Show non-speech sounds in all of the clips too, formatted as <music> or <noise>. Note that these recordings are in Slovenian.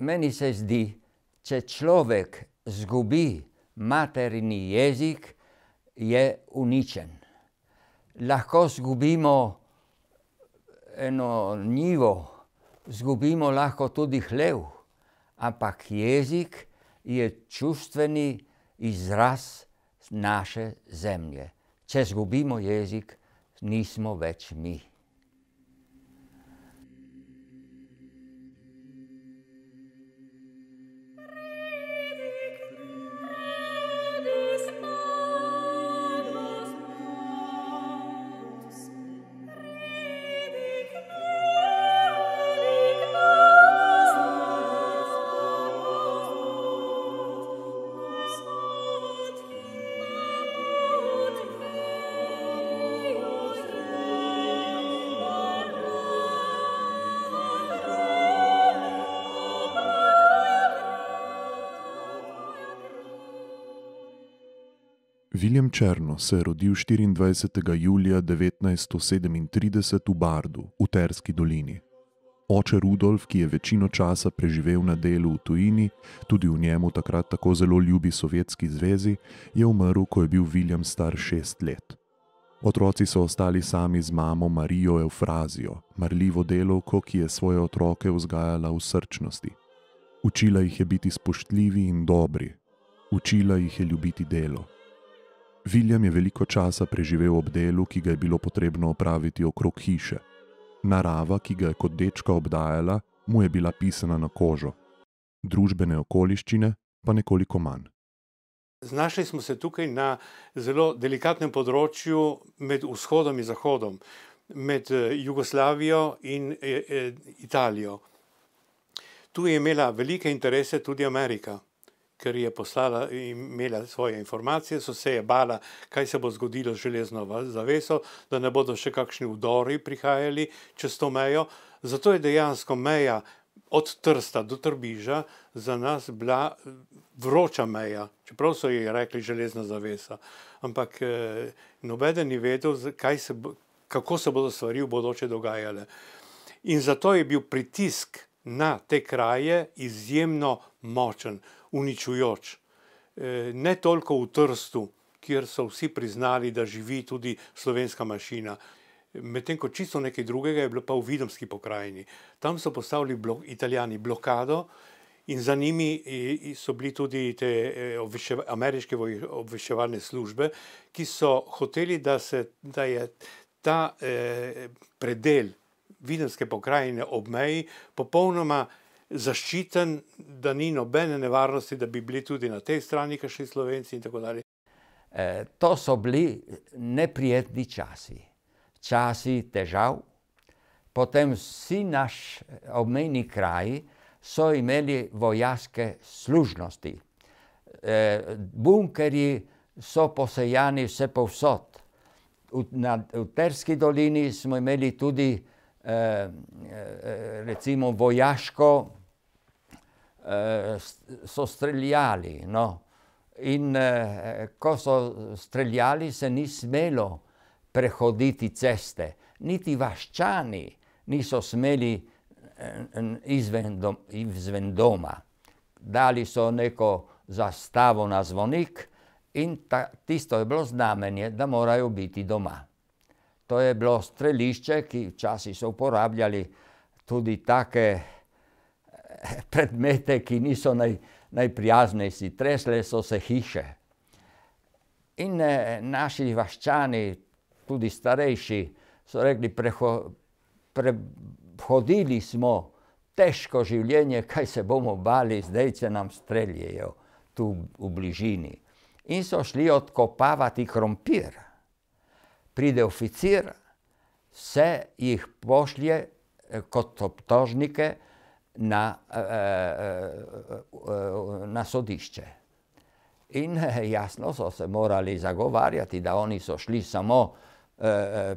Meni se zdi, če človek zgubi materni jezik, je uničen. Lahko zgubimo eno njivo, zgubimo lahko tudi hlev, ampak jezik je čustveni izraz naše zemlje. Če zgubimo jezik, nismo več mi. Černo se je rodil 24. julija 1937 v Bardu, v Terski dolini. Oče Rudolf, ki je večino časa preživel na delu v tujini, tudi v njemu takrat tako zelo ljubi Sovjetski zvezi, je umrl, ko je bil William star šest let. Otroci so ostali sami z mamo Marijo Eufrazijo, marljivo delovko, ki je svoje otroke vzgajala v srčnosti. Učila jih je biti spoštljivi in dobri, učila jih je ljubiti delo. William je veliko časa preživel ob delu, ki ga je bilo potrebno opraviti okrog hiše. Narava, ki ga je kot dečka obdajala, mu je bila pisana na kožo, družbene okoliščine pa nekoliko manj. Znašli smo se tukaj na zelo delikatnem področju med vzhodom in zahodom, med eh, Jugoslavijo in eh, eh, Italijo. Tu je imela velike interese tudi Amerika ker je poslala in imela svoje informacije, so se je bala, kaj se bo zgodilo z železno zaveso, da ne bodo še kakšni udori prihajali čez to mejo. Zato je dejansko meja od Trsta do Trbiža za nas bila eh, vroča meja, čeprav so ji rekli železna zavesa. Ampak eh, nobeden ni vedel, se, kako se bodo stvari v bodoče dogajale. In zato je bil pritisk na te kraje izjemno močen uničujoč. E, ne toliko v Trstu, kjer so vsi priznali, da živi tudi slovenska mašina. Medtem ko čisto nekaj drugega je bilo pa v Vidomski pokrajini. Tam so postavili blok, italijani blokado in za njimi so bili tudi te e, obveševa, ameriške obveščevalne službe, ki so hoteli, da, se, da je ta eh, predel Vidomske pokrajine ob meji popolnoma zaščiten, da ni nobene nevarnosti, da bi bili tudi na tej strani kakšni Slovenci in tako dalje. E, to so bili neprijetni časi, časi težav. Potem vsi naši obmejni kraji so imeli vojaške služnosti. E, Bunkeri so posejani vse povsod. V Terski dolini smo imeli tudi e, recimo vojaško služnosti, eh, so streljali. No. In eh, ko so streljali, se ni smelo prehoditi ceste. Niti vaščani niso smeli eh, izven doma. Dali so neko zastavo na zvonik in ta, tisto je bilo znamenje, da morajo biti doma. To je bilo strelišče, ki včasih so uporabljali tudi take eh, <laughs> predmete, ki niso naj, najprijaznejši, tresle so se hiše. In eh, naši vaščani, tudi starejši, so rekli, preho, prehodili smo težko življenje, kaj se bomo bali, zdaj se nam streljejo tu v bližini. In so šli odkopavati krompir. Pride oficir, se jih pošlje eh, kot obtožnike, na, e, e, e, na sodišče. In jasno so se morali zagovarjati, da oni so šli samo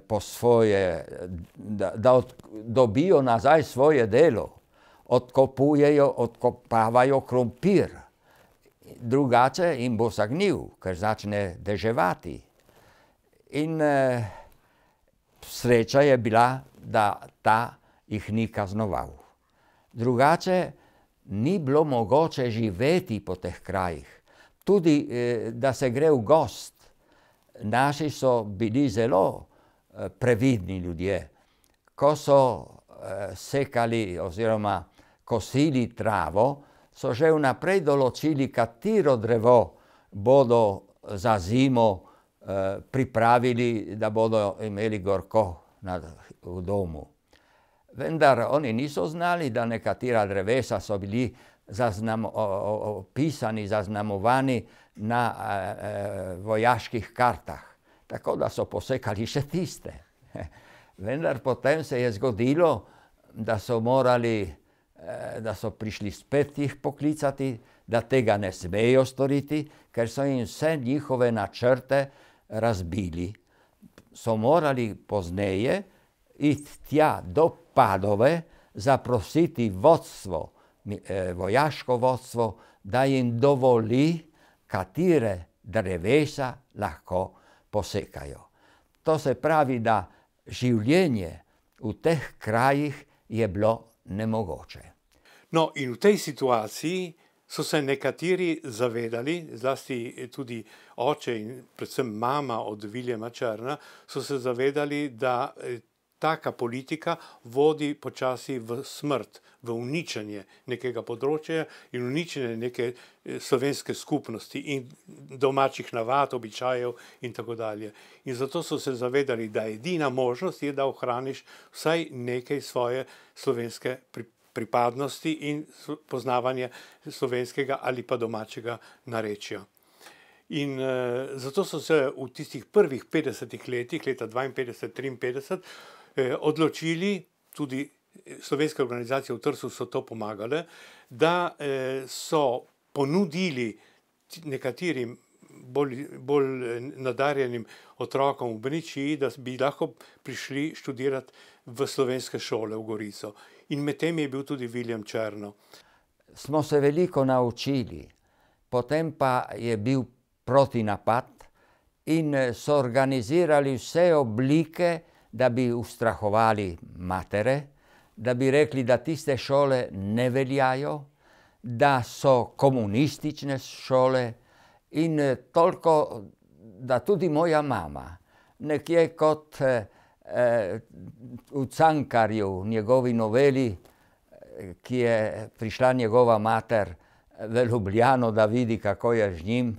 po svoje, da, da od, dobijo nazaj svoje delo, odkopujejo, odkopavajo krompir. Drugače jim bo zagnil, ker začne deževati. In eh, sreča je bila, da ta jih ni kaznoval. Drugače ni bilo mogoče živeti po teh krajih. Tudi, eh, da se gre v gost. Naši so bili zelo eh, previdni ljudje. Ko so eh, sekali oziroma kosili travo, so že vnaprej določili, katero drevo bodo za zimo pripravili, da bodo imeli gorko v domu. Vendar oni niso znali, da nekatera drevesa so bili opisani, zaznamovani na e, e, vojaških kartah. Tako da so posekali še tiste. <laughs> Vendar potem se je zgodilo, da so morali, e, da so prišli spet jih poklicati, da tega ne smejo storiti, ker so jim vse njihove načrte razbili. So morali pozneje iti tja do Padove zaprositi vodstvo, e, vojaško vodstvo, da jim dovoli, katere drevesa lahko posekajo. To se pravi, da življenje v teh krajih je bilo nemogoče. No, in v tej situaciji so se nekateri zavedali, zlasti e, tudi oče in predvsem mama od Viljema Črna, so se zavedali, da e, taka politika vodi počasi v smrt, v uničenje nekega področja in uničenje neke eh, slovenske skupnosti in domačih navad, običajev in tako dalje. In zato so se zavedali, da edina možnost je, da ohraniš vsaj nekaj svoje slovenske pripadnosti in poznavanje slovenskega ali pa domačega narečja. In eh, zato so se v tistih prvih 50 letih, leta 1952-1953, Eh, odločili, tudi eh, slovenske organizacije v Trsu so to pomagale, da eh, so ponudili nekaterim bolj, bolj nadarjenim otrokom v Brniči, da bi lahko prišli študirati v slovenske šole v Gorico. In med tem je bil tudi William Črno. Smo se veliko naučili, potem pa je bil protinapad in so organizirali vse oblike, da bi ustrahovali matere, da bi rekli, da tiste šole ne veljajo, da so komunistične šole in eh, toliko, da tudi moja mama nekje kot eh, eh, v Cankarju, v njegovi noveli, ki je prišla njegova mater v Ljubljano, da vidi, kako je z njim,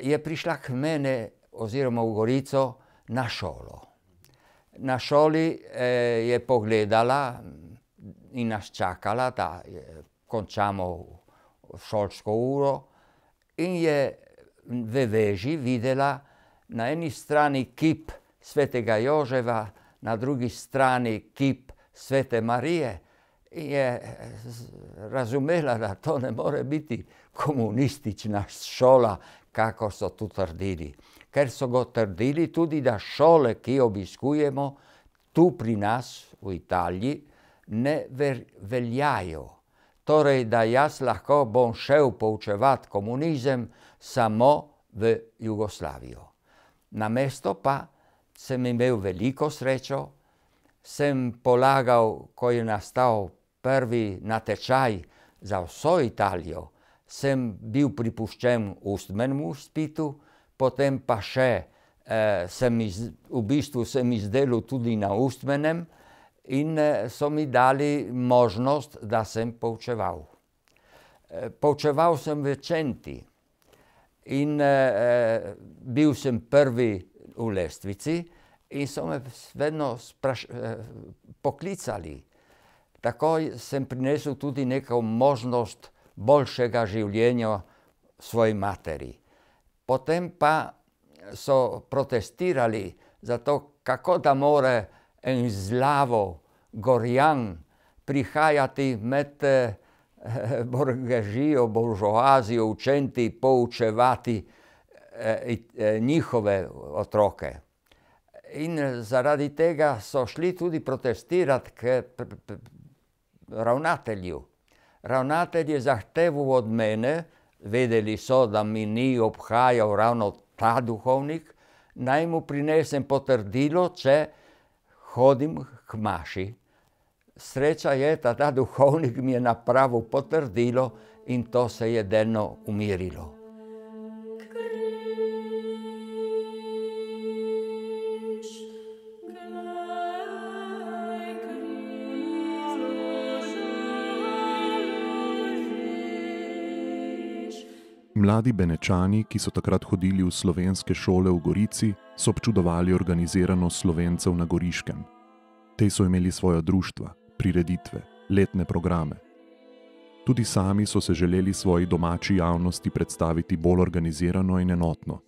je prišla k mene oziroma v Gorico na šolo na šoli eh, je pogledala in nas čakala, da eh, končamo šolsko uro in je v veži videla na eni strani kip svetega Joževa, na drugi strani kip svete Marije in je eh, razumela, da to ne more biti komunistična šola, kako so tu trdili ker so ga trdili tudi, da šole, ki obiskujemo tu pri nas v Italiji, ne veljajo. Torej, da jaz lahko bom šel poučevati komunizem samo v Jugoslavijo. Na mesto pa sem imel veliko srečo, sem polagal, ko je nastal prvi natečaj za vso Italijo, sem bil pripuščen ustmenmu spitu, potem pa še eh, sem iz, v bistvu sem izdelal tudi na ustmenem in eh, so mi dali možnost, da sem poučeval. Eh, poučeval sem večenti in bil sem prvi v lestvici in so me vedno spraš, poklicali. Tako sem prinesel tudi neko možnost boljšega življenja svoji materi potem pa so protestirali za to, kako da more en zlavo, gorjan, prihajati med eh, <laughs> borgežijo, božoazijo, učenti, poučevati eh, eh, njihove otroke. In zaradi tega so šli tudi protestirati k ravnatelju. Ravnatelj je zahtevil od mene, da je vedeli so, da mi ni obhajal ravno ta duhovnik, naj mu prinesem potrdilo, če hodim k maši. Sreča je, da ta duhovnik mi je napravil potrdilo in to se je delno umirilo. Mladi benečani, ki so takrat hodili v slovenske šole v Gorici, so občudovali organiziranost slovencev na Goriškem. Te so imeli svoje društva, prireditve, letne programe. Tudi sami so se želeli svoji domači javnosti predstaviti bolj organizirano in enotno.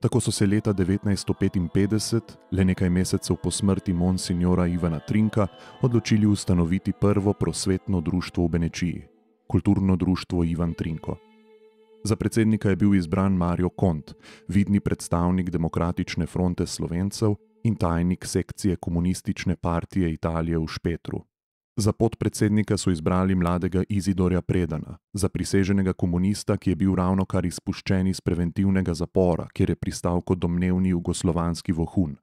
Tako so se leta 1955, le nekaj mesecev po smrti monsignora Ivana Trinka, odločili ustanoviti prvo prosvetno društvo v Benečiji, kulturno društvo Ivan Trinko. Za predsednika je bil izbran Mario Kont, vidni predstavnik Demokratične fronte Slovencev in tajnik sekcije Komunistične partije Italije v Špetru. Za podpredsednika so izbrali mladega Izidorja Predana, za priseženega komunista, ki je bil ravno kar izpuščen iz preventivnega zapora, kjer je pristal kot domnevni jugoslovanski vohun.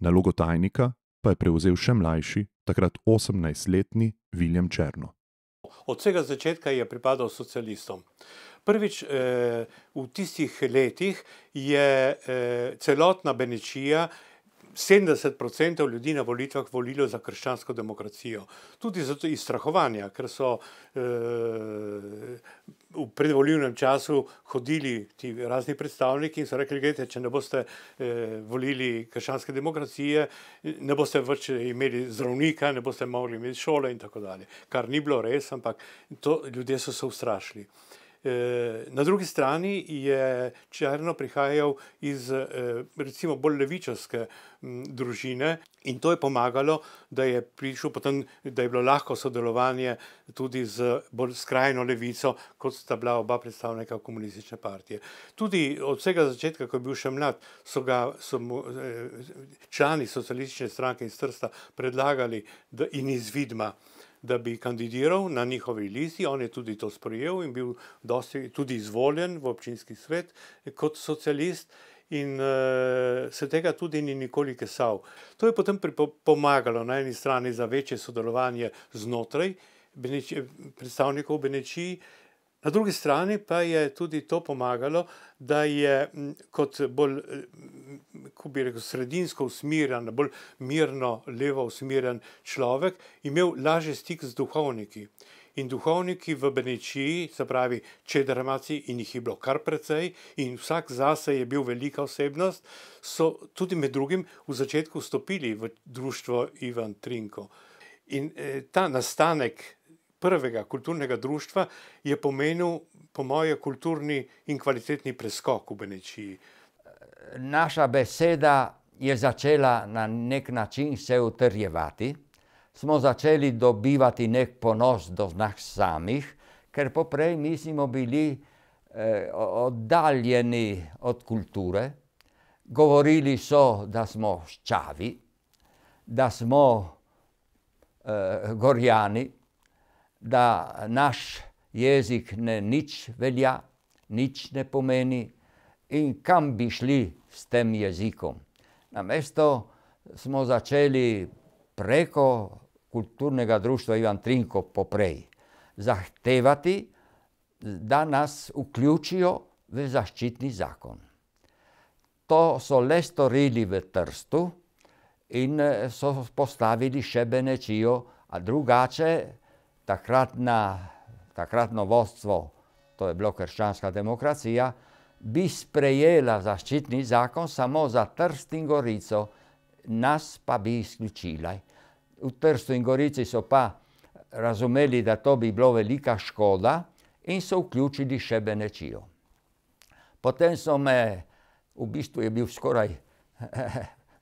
Nalogo tajnika pa je prevzel še mlajši, takrat 18-letni Viljem Črno. Od vsega začetka je pripadal socialistom. Prvič eh, v tistih letih je eh, celotna Benečija. 70% ljudi na volitvah volilo za krščansko demokracijo. Tudi zato iz strahovanja, ker so e, v predvoljivnem času hodili ti razni predstavniki in so rekli: gledajte, Če ne boste e, volili krščanske demokracije, ne boste več imeli zdravnika, ne boste mogli imeti šole in tako dalje. Kar ni bilo res, ampak to, ljudje so se ustrašili. E, Eh, na drugi strani je Črno prihajal iz eh, recimo, bolj levičarske družine in to je pomagalo, da je, potem, da je bilo lahko sodelovanje tudi z bolj skrajno levico, kot sta bila oba predstavnika komunistične partije. Tudi od vsega začetka, ko je bil še mlad, so, ga, so mu eh, člani socialistične stranke iz Trsta predlagali in izvidma da bi kandidiral na njihovi listi. On je tudi to sprejel in bil dosti, tudi izvoljen v občinski svet eh, kot socialist. In uh, se tega tudi ni nikoli kesal. To je potem pomagalo na eni strani za večje sodelovanje znotraj beneči, predstavnikov Benečiji, uh, Na drugi strani pa je tudi to pomagalo, da je kot bolj ko bi rekel, sredinsko usmerjen, bolj mirno levo usmerjen človek, imel lažji stik z duhovniki. In duhovniki v Benečiji, se pravi, če dramaci, in jih je bilo kar precej, in vsak zase je bil velika osebnost, so tudi med drugim v začetku stopili v društvo Ivan Trinko. In eh, ta nastanek prvega kulturnega društva je pomenil, po moje, kulturni in kvalitetni preskok v Benečiji. Naša beseda je začela na nek način se utrjevati. Smo začeli dobivati nek ponos do znak samih, ker poprej mi smo bili eh, oddaljeni od kulture. Govorili so, da smo ščavi, da smo eh, gorjani, da naš jezik ne nič velja, nič ne pomeni in kam bi šli s tem jezikom. Na mesto smo začeli preko kulturnega društva Ivan Trinko poprej zahtevati, da nas vključijo v zaščitni zakon. To so le storili v Trstu in eh, so postavili še Benečijo, a drugače vsega, takratna, takratno vodstvo, to je bilo krščanska demokracija, bi sprejela zaščitni zakon samo za Trst in Gorico, nas pa bi izključila. V Trstu in Gorici so pa razumeli, da to bi bilo velika škoda in so vključili še Benečijo. Potem so me, v bistvu je bil skoraj, <laughs>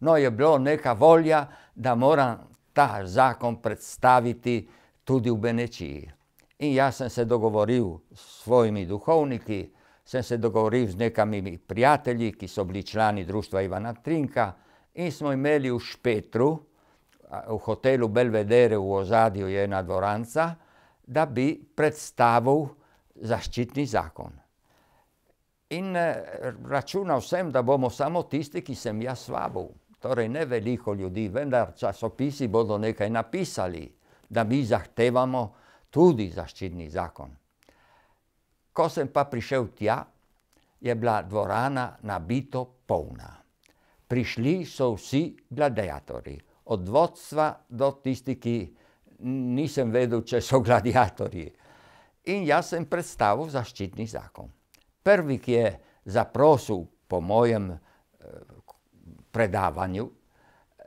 no je bilo neka volja, da moram ta zakon predstaviti vsega, tudi v Benečiji. In jaz sem se dogovoril s svojimi duhovniki, sem se dogovoril z nekami prijatelji, ki so bili člani društva Ivana Trinka in smo imeli v Špetru, v hotelu Belvedere v ozadju je ena dvoranca, da bi predstavil zaščitni zakon. In eh, računal sem, da bomo samo tisti, ki sem jaz svabil. Torej, ne veliko ljudi, vendar časopisi bodo nekaj napisali da mi zahtevamo tudi zaščitni zakon. Ko sem pa prišel tja, je bila dvorana nabito polna. Prišli so vsi gladiatori, od vodstva do tisti, ki nisem vedel, če so gladiatori. In jaz sem predstavil zaščitni zakon. Prvi, ki je zaprosil po mojem eh, predavanju,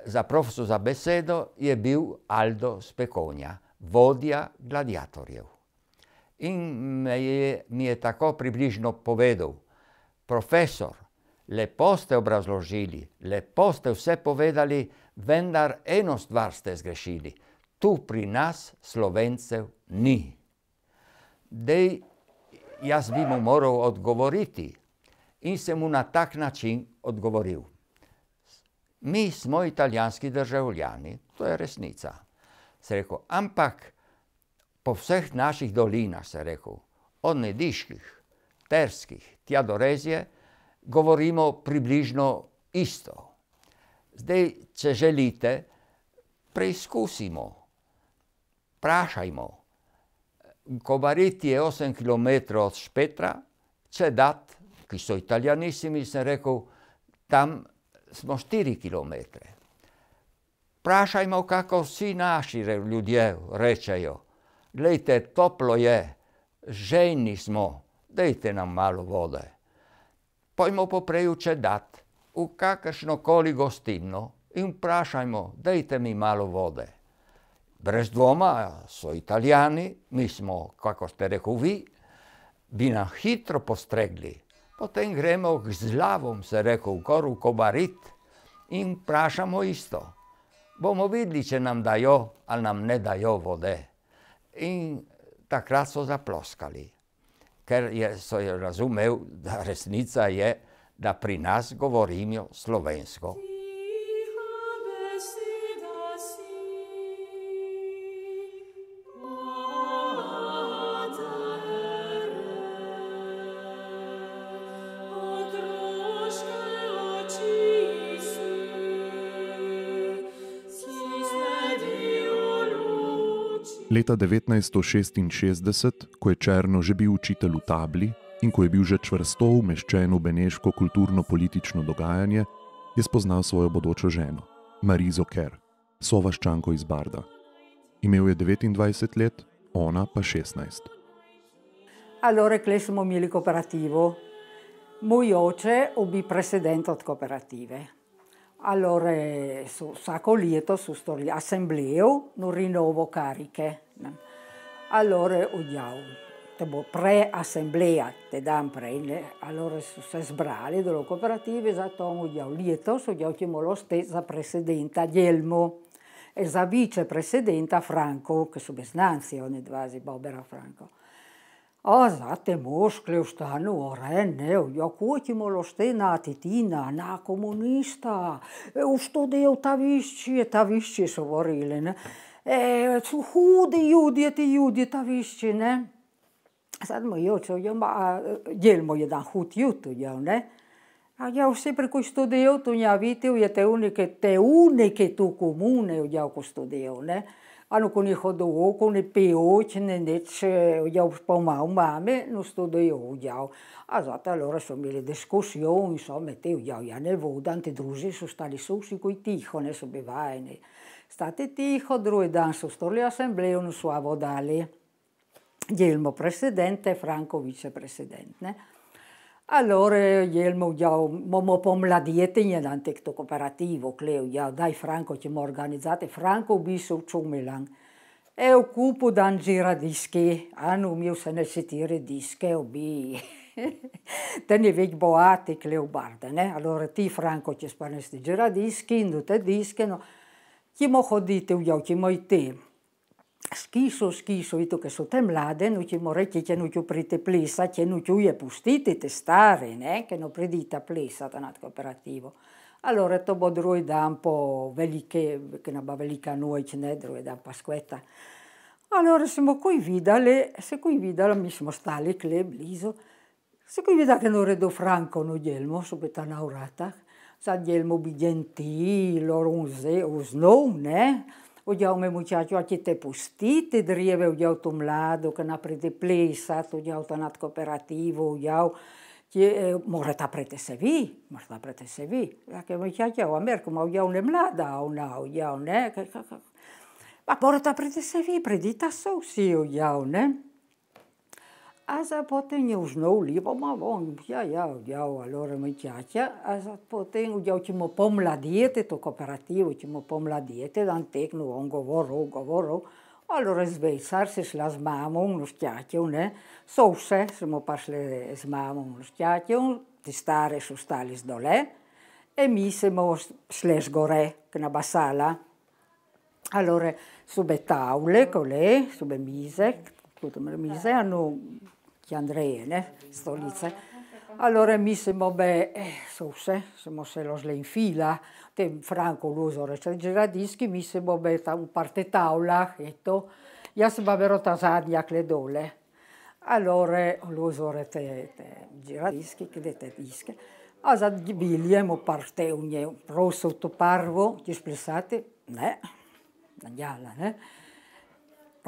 za profesor za besedo je bil Aldo Spekonja, vodja gladiatorjev. In mi je tako približno povedal, profesor, lepo ste obrazložili, lepo ste vse povedali, vendar eno stvar ste zgrešili, tu pri nas slovencev ni. Dej, jaz bi mu moral odgovoriti in sem mu na tak način odgovoril mi smo italijanski državljani, to je resnica. Se rekel, ampak po vseh naših dolinah, se rekel, od Nediških, Terskih, tja do Rezije, govorimo približno isto. Zdaj, če želite, preizkusimo, prašajmo. Kobariti je 8 km od Špetra, če dat, ki so italijanisti, mi sem rekel, tam smo 4 km. Prašajmo, kako vsi naši ljudje rečejo, gledajte, toplo je, žejni smo, dejte nam malo vode. Pojmo poprejuče dat v kakršno koli gostino in prašajmo, dejte mi malo vode. Brez dvoma so italijani, mi smo, kako ste rekel vi, bi nam hitro postregli, Potem gremo k zlavom, se reko, v koru kobarit in vprašamo isto. Bomo videli, če nam dajo ali nam ne dajo vode. In takrat so zaploskali, ker so jo razumev, da resnica je, da pri nas govorimo slovensko. Slovensko. Leta 1966, ko je Črno že bil učitelj v tabli in ko je bil že čvrsto umeščen v beneško kulturno-politično dogajanje, je spoznal svojo bodočo ženo, Marizo Ker, sovaščanko iz Barda. Imel je 29 let, ona pa 16. Allora, klej smo imeli kooperativo. Moj oče obi presedent od kooperative. Allora, so, vsako leto so storili asembleje, no rinovo karike. Ne? Allora ho detto, pre-assemblea, te dan prende, allora si sbrali della cooperativa, esatto, ho detto, lieto, ho detto, lo stesso presidente Gelmo, e la vicepresidente Franco, che sono benanzi, ogni quasi Bobera Franco. O zate moškle vstanu, o rene, o jo kotimo lo stena titina, na komunista, e u što del ta višće, ta višće so vorili, ne hudi ljudje, ti ljudje, ta višči. Sad moj oče, djel moj jedan hud jutu, jel ne? A ja vse preko studiju tu nja vidio je te unike, te unike tu komune u jako studiju, ne. Ano ko ni hodu oko, ni pioć, ni nič, ja už pomao mame, no studiju u jao. A zato, alora su mili diskusiju, i so me ti u jao, ja ne vodam, ti druži su stali suši koji tiho, ne su bivajni. Ja. State tiho, drui dan su storli assembleju nu suavo dali. Jelmo presidente, Franco vicepresidente. Allora Jelmo ja momo pomla dietinje dan tekto kooperativo, kleu ja dai Franco ćemo organizzate, Franco bi se učumilan. E occupo dan giradischi, anu ah, mio se ne si sitire dische o oh, bi. <laughs> ne vedi boati che le ubardane. Allora ti Franco ci spanesti giradischi, indute dische, no? Ćemo hoditi u jo, ćemo i ti. Skiso, skiso, i to che so te mlade, nu ćemo reći će nu ću prite plesa, će nu ću je pustiti te ne, che non predita plesa, ta nat kooperativo. Allora to bo da un po velike, che ne ba noi, noć, ne, drugi dan paskveta. Allora smo koji vidali, se koji vidali, mi smo stali, kle, blizu, se qui vidali che non redo franco non gelmo, subita nauratah, Sanjelmo Bigentil, Oznou, ne? udělal mi mučáču a ti te pustí, ty dříve udělal tu mládu, k napredy plísat, udělal to nad kooperativu, udělal ti, e, možda ta prete se ví, možda prete se ví. Také mučáča u Ameriku, ma udělal ne mláda, ona udělal ne, a možda ta prete se ví, predita jsou si udělal ne. Asa potem je užnul lipo, ma von, ja, ja, ja, alora mi čača, asa potem ja, učimo pomladijete, to kooperativo, učimo pomladijete, dan teknu, on govoru, govoru, alora zvejsar se šla z mamo, no šťačev, ne, so vse, smo pa šli z mamo, no šťačev, ti stare so stali z dole, e mi smo šli z gore, k na basala, alora, sube tavle, kole, sube mize, kutomre mize, ano, Andrejene, stolice. Allora mislim, beh, so vse, samo se eh, losle in fila, tem Franco l'uso rečeč cioè, radiski, mislim, beh, ta v parte tavlah, detto, jaz pa vero ta zadnja kledole. Allora l'uso rete giradiski, kledete diske, a za biljem eh, parte un nje, prosto to parvo, ti splesate, ne, nanjala, ne.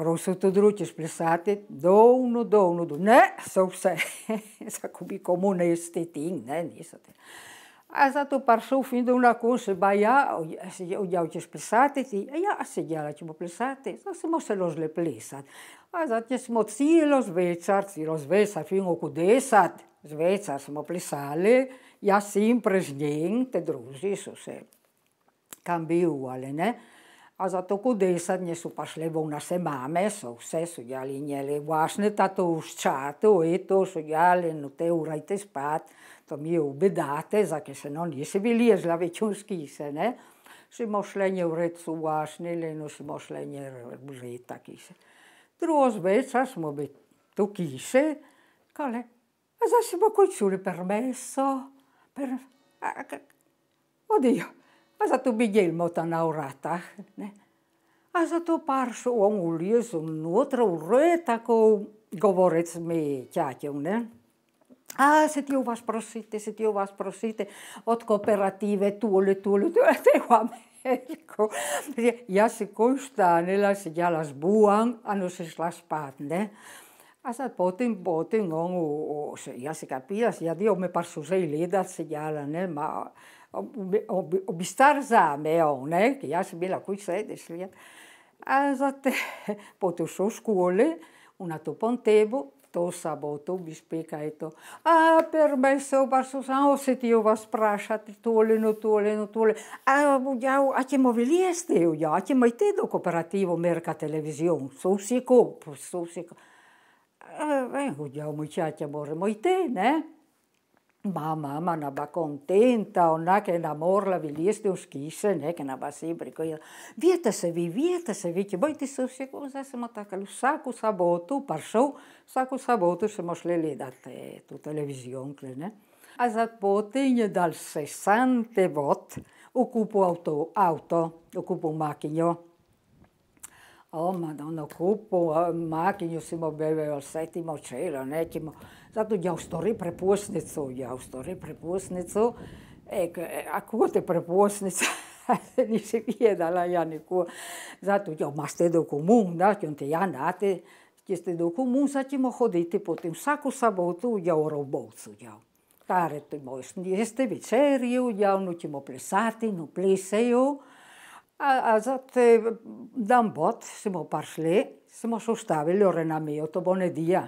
Prosil te drugič plesati, dolno, dolno, dolno. Ne, so vse, tako <laughs> bi komu ne jeste ti in ne, niso ti. A zato prišel Findel na konce, pa ja, odjav ćeš plesati ti, a ja, sedjela ćemo plesati, zato smo se ložili plesati. A zato smo cijelo zvečar, cijelo zvečar, Findel oko deset, zvečar smo plesali, ja sem prež njen, te druži so se, kam bil, ali ne. Zato. a za to kudy kudésatně jsou pašli, bo na se máme, jsou se, jsou dělali, měli Vlastně tato už čáte, i to, jsou dělali, no te urajte spát, to mi je ubydáte, za ke se no nisi byli, je většinský se, ne? Si mošleně urecu vášnili, vlastně, no si mošleně brzy taky se. Druhá Druhos večer smo byli tu kýše, kale, a zase bo kojčuli permesso, per... a, a, Oddio, Ας ναι. το μπηγέλμα όταν αοράτα. Ας του πάρσω ο ομουλίες ο νότρα ο ρέτα γοβορέτς με κιάκιον. Α, ναι. σε τι ο βας σε τι ο βας προσείτε, ότ κοπερατίβε, του όλε, του όλε, του Για σε κοστάν, έλα σε για λας μπούαν, αν σε λας πάντε. Ναι. Ας θα πω την πότην, όμως, για σε καπίλας, γιατί ο με παρσουζέ σε γυάλα, ναι, μα... obistar ob, ob zamejal, ki jaz sem bila kuj sedeš, zate, <laughs> potem šel v šoli, v natopom tebu, to saboto, bispeka je to. A per me se oba so samo osetijo vas vprašati, tole, no tole, no tole. A, ja, a če mo veli jeste, ja, a če imajte do kooperativo Merka televizijo, so vsi ko, so vsi ko. Vem, hodja, moj čatja, moramo iti, ne? Ma, mamma, non va contenta, non è che l'amore la vedeste un schisse, non è che non va sempre così. Vieta se vi, vieta se vi, che voi ti sono sicuro, se siamo attaccati, sacco sabato, per show, sacco sabato, siamo sleli da te, tu televisione, che ne? A zat potenje dal 60 vot, occupo auto, auto, occupo macchino. Oh, madonna, occupo eh, macchino, siamo bevevevo al settimo cielo, ne? Che mo... Ma... Zato ja ustvari prepustnico, ja ustvari prepustnico. E, e a kako te prepustnica? <laughs> Nisem vedela, ja nikoli. Zato ja, imaš te do komun, da ti on te ja date. Če ste do komun, sad ćemo hoditi potem vsako sabotu, ja u robovcu, ja. Kare to imamo, jeste večeriju, ja ono ćemo plesati, no plesaju. A, a za te dan bot, smo pašli, smo se ustavili, ore nam je, to bo ne dija.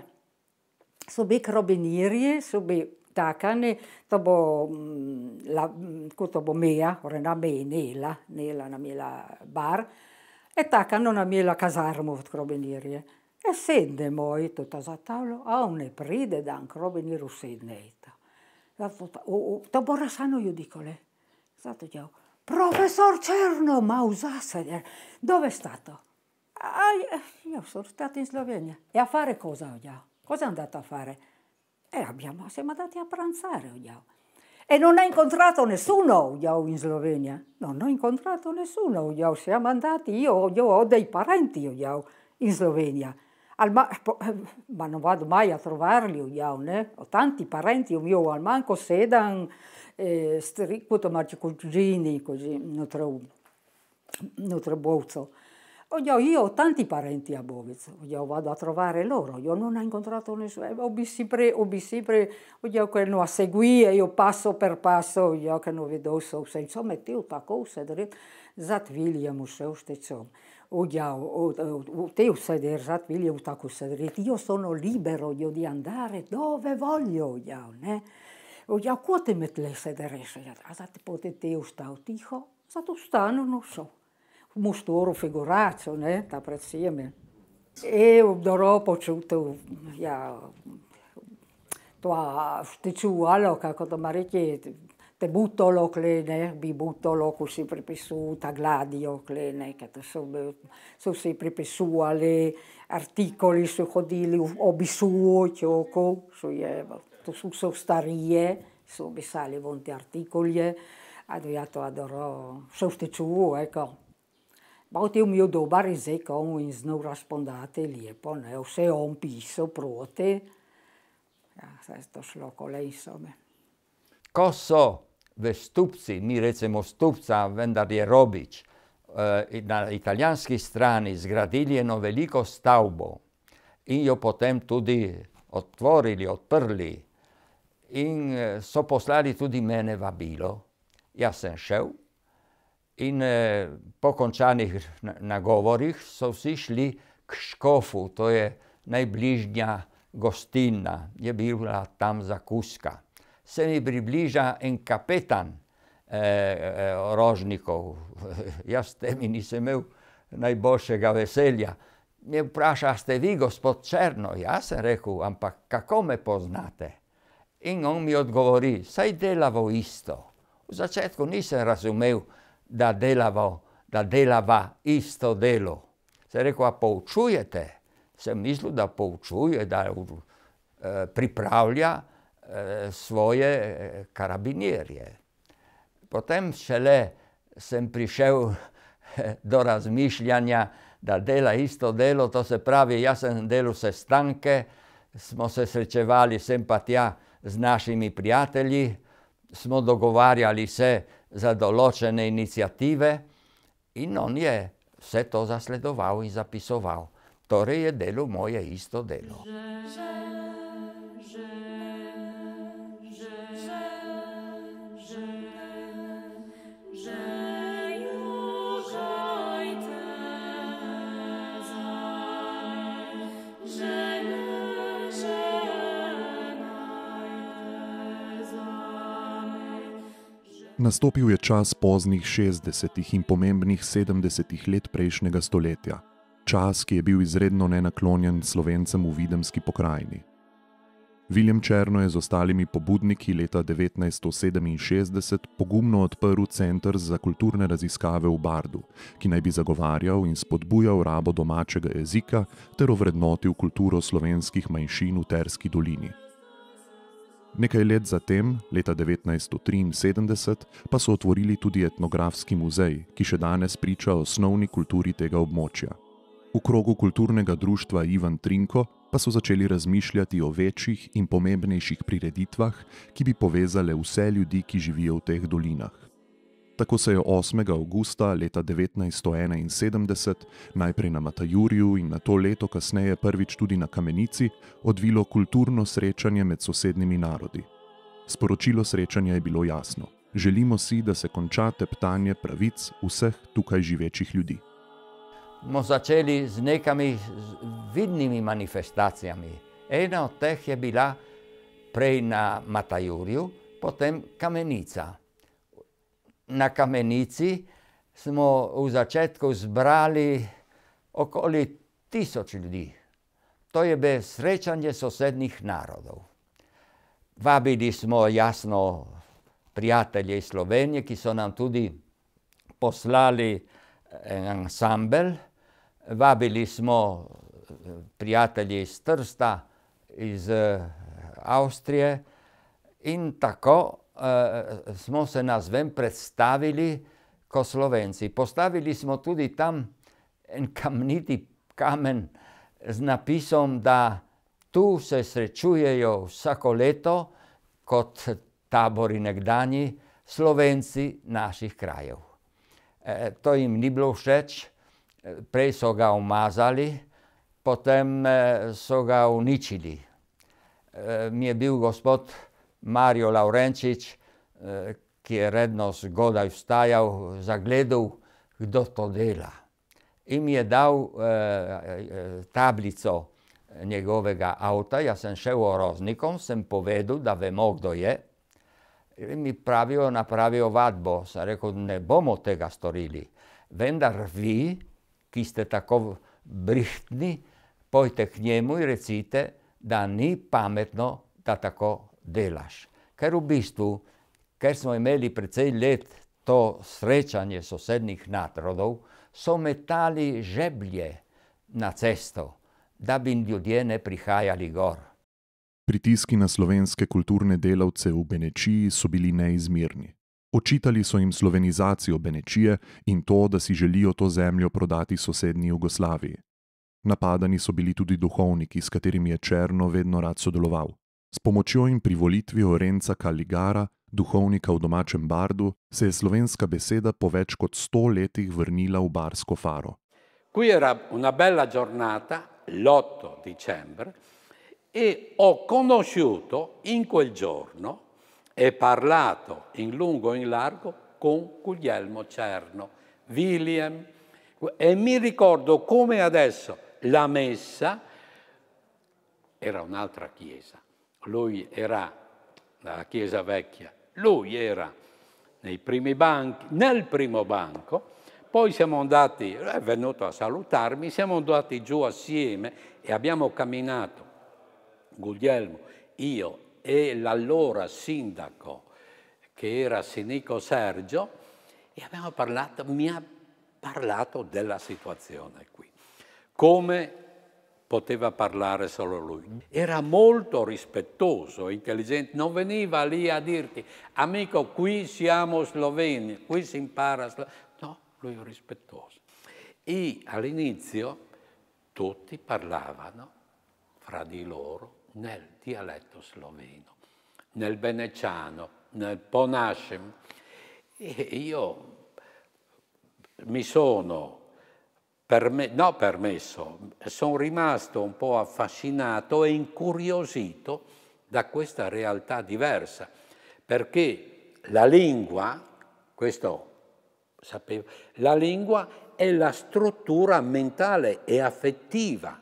sobe krobenirje, sobe takane, tobo mm, la ko mm, tobo mea, orena me nela, nela na mela bar, e takano na mela kazarmo krobenirje. Eh. E sende moj to ta za tavlo, a on ne pride dan krobeniru sednejta. To tota, bora sano judicole. Stato già, professor Cerno, ma usasse, eh, dove è stato? Ah, io sono stato in Slovenia. E a fare cosa ho già? Cosa è andato a fare? E eh, abbiamo, siamo andati a pranzare a E non ha incontrato nessuno a in Slovenia. Non ho incontrato nessuno a Siamo andati, io, io ho dei parenti a in Slovenia. Ma, eh, eh, ma, non vado mai a trovarli, io, ne? ho tanti parenti, io al manco sedan, eh, stricuto, marcio cugini, così, non trovo, non trovo. Io, ho tanti parenti a Bovitz, io vado a trovare loro, io non ho incontrato nessuno, eh, ho sempre, sempre, io che non seguì, io passo per passo, io che non vedo, se insomma, io tako se dritto, zat William, se ho stesso. Udiao, Teo Seder, Zat William, Taco Sederit, io sono libero io di andare dove voglio, Udiao, ne? Udiao, quote met le Sederes, Zat potete io stau tiho, Zat ustano, non so mostoru figuraciju, ne, tā pret E dopo doropoču tu, jā, to ticu alo, kako to mariki, te buttolo klene, bi buttolo ku si pripisu, ta gladio klene, che su, su si pripisu ali articoli su hodili, obisu, tjoko, su je, to su so starije, su bisali vonti articoli, eh. adu ja to adoro, sosticu, ecco. Pa je imel dober jezik, on je znal razpondati lepo, ne? vse je on pisal proti. Ja, zdaj je ah, to šlo koleso. Ne? Ko so v stupci, mi recimo stupca, vendar je Robič, na eh, italijanski strani zgradili eno veliko stavbo in jo potem tudi otvorili, odprli in so poslali tudi mene vabilo. Jaz sem šel In eh, po končanih nagovorih so vsi šli k škofu, to je najbližnja gostina, je bila tam zakuska. Se mi približa en kapetan eh, eh, rožnikov, <laughs> jaz s temi nisem imel najboljšega veselja. Mi vpraša, ste vi gospod Černo? Ja, sem rekel, ampak kako me poznate? In on mi odgovori, saj delavo isto. V začetku nisem razumel, da je to da, delavo, da delava isto delo. Se je rekel, a poučujete? Sem mislil, da poučuje, da uh, pripravlja uh, svoje eh, karabinjerje. Potem šele sem prišel <laughs> do razmišljanja, da dela isto delo, to se pravi, jaz sem delal sestanke, smo se srečevali sem pa tja z našimi prijatelji, smo dogovarjali se, za določene inicijative in on je vse to zasledoval in zapisoval. Torej je delo moje isto delo. Že, že, že. Nastopil je čas poznih 60. in pomembnih 70. let prejšnjega stoletja, čas, ki je bil izredno nenaklonjen slovencem v Videmski pokrajini. William Črno je z ostalimi pobudniki leta 1967 pogumno odprl Center za kulturne raziskave v Bardu, ki naj bi zagovarjal in spodbujal rabo domačega jezika ter ovrednotil kulturo slovenskih manjšin v Terski dolini. Nekaj let zatem, leta 1973, pa so otvorili tudi etnografski muzej, ki še danes priča osnovni kulturi tega območja. V krogu kulturnega društva Ivan Trinko pa so začeli razmišljati o večjih in pomembnejših prireditvah, ki bi povezale vse ljudi, ki živijo v teh dolinah. Tako se je 8. avgusta leta 1971 najprej na Matajurju in na to leto kasneje prvič tudi na Kamenici odvilo kulturno srečanje med sosednjimi narodi. Sporočilo srečanja je bilo jasno: želimo si, da se konča teptanje pravic vseh tukaj živečih ljudi. Mo začeli smo z nekimi vidnimi manifestacijami. Ena od teh je bila prej na Matajurju, potem Kamenica na kamenici smo v začetku zbrali okoli tisoč ljudi. To je bilo srečanje sosednih narodov. Vabili smo jasno prijatelje iz Slovenije, ki so nam tudi poslali en eh, ansambel. Vabili smo eh, prijatelje iz Trsta, iz eh, Avstrije in tako Eh, smo se nas ven predstavili kot Slovenci. Postavili smo tudi tam en kamniti kamen z napisom, da tu se srečujejo vsako leto kot tabori nekdani Slovenci naših krajev. Eh, to jim ni bilo všeč, prej so ga umazali, potem eh, so ga uničili. Mi je bil gospod Slovenci, Mario Laurenčič, eh, ki je redno zgodaj vstajal, zagledal, kdo to dela. Im je dal eh, tablico njegovega avta, jaz sem šel o roznikom, sem povedal, da vemo, kdo je. In mi pravijo, napravijo vadbo. Sem rekel, ne bomo tega storili. Vendar vi, ki ste tako brihtni, pojte k njemu in recite, da ni pametno, da tako delaš. Ker v bistvu, ker smo imeli precej let to srečanje sosednih narodov, so metali žeblje na cesto, da bi ljudje ne prihajali gor. Pritiski na slovenske kulturne delavce v Benečiji so bili neizmerni. Očitali so jim slovenizacijo Benečije in to, da si želijo to zemljo prodati sosednji Jugoslaviji. Napadani so bili tudi duhovniki, s katerimi je Črno vedno rad sodeloval. S pomočjo in privolitvijo Renca Kaligara, duhovnika v domačem Bardu, se je slovenska beseda po več kot sto letih vrnila v barsko faro. Qui era una bella giornata, l'8 dicembre, e ho conosciuto in quel giorno e parlato in lungo e in largo con Guglielmo Cerno, William, e mi ricordo come adesso la messa era un'altra chiesa, lui era dalla Chiesa Vecchia, lui era nei primi banchi, nel primo banco, poi siamo andati, è venuto a salutarmi, siamo andati giù assieme e abbiamo camminato, Guglielmo, io e l'allora sindaco, che era Sinico Sergio, e abbiamo parlato, mi ha parlato della situazione qui, come poteva parlare solo lui. Era molto rispettoso, intelligente, non veniva lì a dirti, amico, qui siamo sloveni, qui si impara. Slo no, lui era rispettoso. E all'inizio tutti parlavano fra di loro nel dialetto sloveno, nel veneciano, nel ponascem. E io mi sono Perme no permesso, sono rimasto un po' affascinato e incuriosito da questa realtà diversa, perché la lingua, questo sapevo, la lingua è la struttura mentale e affettiva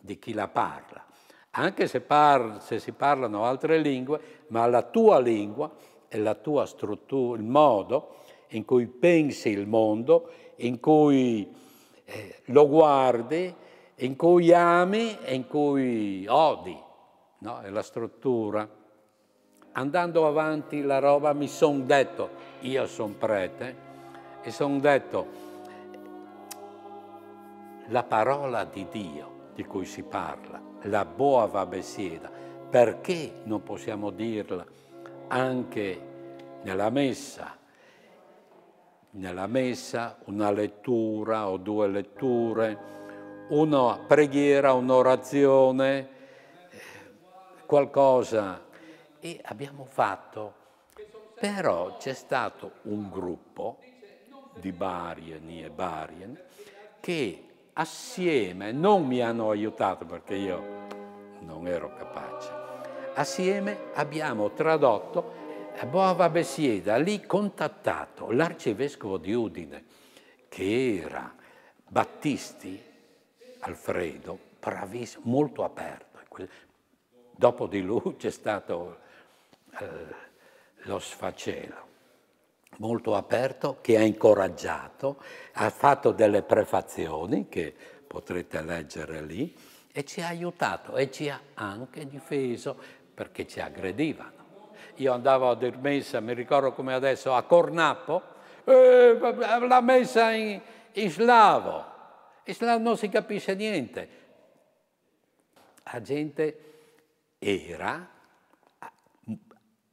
di chi la parla. Anche se, par se si parlano altre lingue, ma la tua lingua è la tua struttura, il modo in cui pensi il mondo, in cui eh, lo guardi, in cui ami e in cui odi, no? è la struttura. Andando avanti la roba mi sono detto, io sono prete, e sono detto, la parola di Dio di cui si parla, la boa va besieda, perché non possiamo dirla anche nella messa, nella messa, una lettura o due letture, una preghiera, un'orazione, eh, qualcosa. E abbiamo fatto. Però c'è stato un gruppo di Bariani e Barien che assieme, non mi hanno aiutato perché io non ero capace, assieme abbiamo tradotto a Boava Bessieda, lì contattato l'arcivescovo di Udine, che era Battisti Alfredo, bravissimo, molto aperto. Dopo di lui c'è stato eh, lo sfacelo, molto aperto, che ha incoraggiato, ha fatto delle prefazioni che potrete leggere lì, e ci ha aiutato e ci ha anche difeso perché ci aggredivano io andavo a dir messa, mi ricordo come adesso, a Cornappo, eh, la messa in, in slavo, in slavo non si capisce niente. La gente era, ah,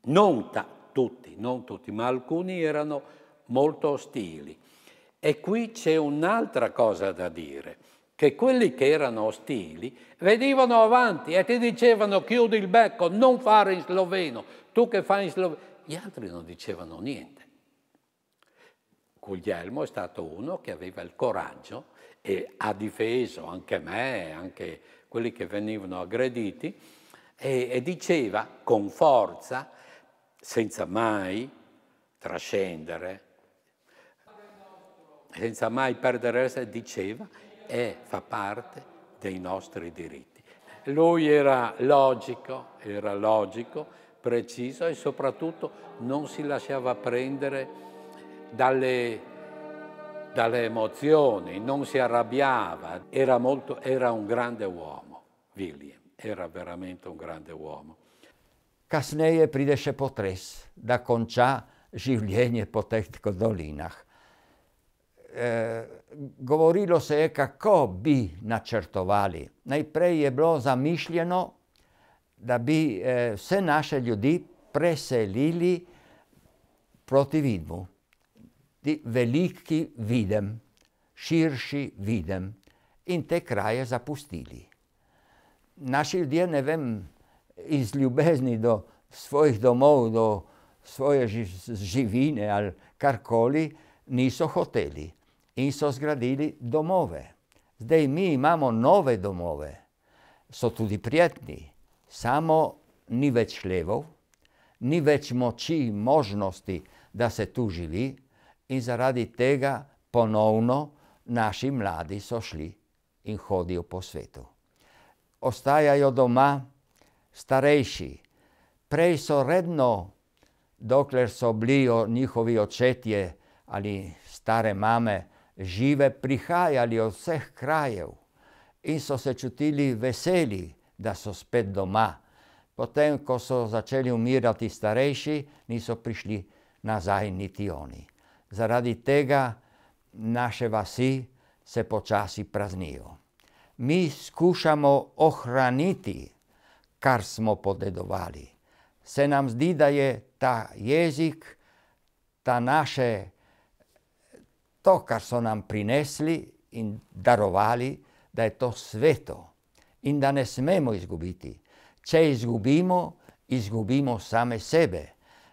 non tutti, non tutti, ma alcuni erano molto ostili. E qui c'è un'altra cosa da dire, che quelli che erano ostili venivano avanti e ti dicevano chiudi il becco, non fare in sloveno, tu che fai in Slovenia? Gli altri non dicevano niente. Guglielmo è stato uno che aveva il coraggio e ha difeso anche me, anche quelli che venivano aggrediti, e, e diceva con forza, senza mai trascendere, senza mai perdere, diceva, e fa parte dei nostri diritti. Lui era logico, era logico, preciso e soprattutto non si lasciava prendere dalle, dalle emozioni, non si arrabbiava, era, molto, era un grande uomo, William, era veramente un grande uomo. Kasneje prideše potres da konča življenje po teh dolinah. E, eh, govorilo se je kako bi načrtovali. Najprej je bilo zamišljeno da bi eh, vse naše ljudi preselili proti vidmu. Veliki videm, širši videm in te kraje zapustili. Naši ljudje, ne vem, iz ljubezni do svojih domov, do svoje živine ali karkoli, niso hoteli in so zgradili domove. Zdaj mi imamo nove domove, so tudi prijetni domove samo ni več levov, ni več moči, možnosti, da se tu živi in zaradi tega ponovno naši mladi so šli in hodijo po svetu. Ostajajo doma starejši. Prej so redno, dokler so bili njihovi očetje ali stare mame žive, prihajali od vseh krajev in so se čutili veseli, da so spet doma. Potem, ko so začeli umirati starejši, niso prišli nazaj niti oni. Zaradi tega naše vasi se počasi praznijo. Mi skušamo ohraniti, kar smo podedovali. Se nam zdi, da je ta jezik, ta naše, to, kar so nam prinesli in darovali, da je to sveto in da ne smemo izgubiti. Če izgubimo, izgubimo same sebe.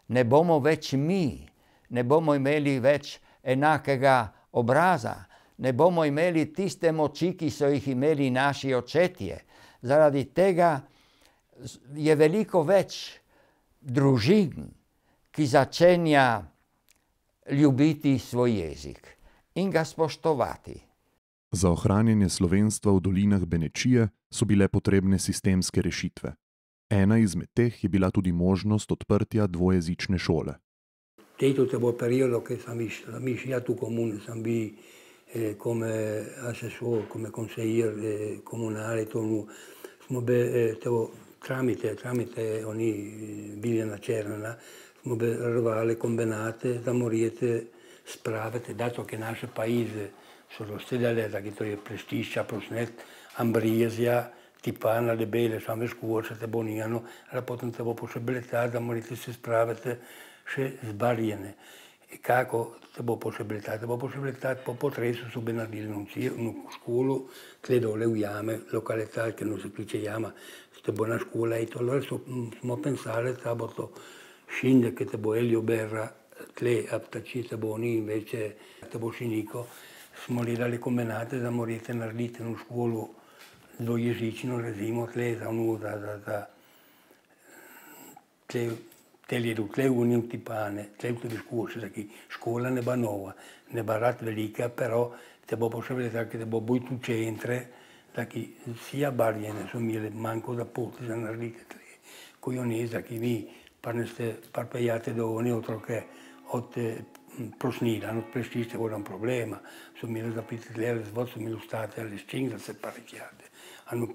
Ne bomo več mi, ne bomo imeli več enakega obraza, ne bomo imeli tiste moči, ki so jih imeli naši očetje. Zaradi tega je veliko več družin, ki začenja ljubiti svoj jezik in ga spoštovati. Za ohranjanje slovenstva v dolinah Benečije so bile potrebne sistemske rešitve. Ena izmed teh je bila tudi možnost odprtja dvojezične šole. Teto te bo periodo, ki sem jih šel, mi šli tu komun, sem bil eh, kome asesor, kome konsejir eh, komunale, to mu smo bili, eh, te bo tramite, tramite oni eh, biljena černana, smo bili rvali kombinate, da morate spraviti, da to, ki naše paize so rostedele, da je to je prestiža, prosnet, Ambrizia, Tipana, Lebele, San Vescuo, te Bonijano, rapotnica bo possibilità di morire se spravite še zbarjene. I kako te bo possibilità? Te bo possibilità po potresu su Benardino un uno scolo, credo le uiame, località che non si dice chiama, ste buona scuola, e allora stiamo pensare sabato scende che te bo Elio Berra, tle aptaci te boni invece te bo Sinico, smolira le combinate da morite nardite in un scuolo dvojjezično recimo tle zanuda, da, da tle, tel je bil tle unil tipane, tle tudi škola, taki, škola ne bo nova, ne bo rad velika, pero te bo pa še vedno tako, da bo bolj tu centre, taki sia barjene eh, so imele manjko da poti za narediti tle, ko jo ne, taki vi, pa ne ste, pa pejate do one otroke od mm, prosnila, non presciste ora un problema, sono mille da pittelle, svolte mille state alle stringhe separate hanno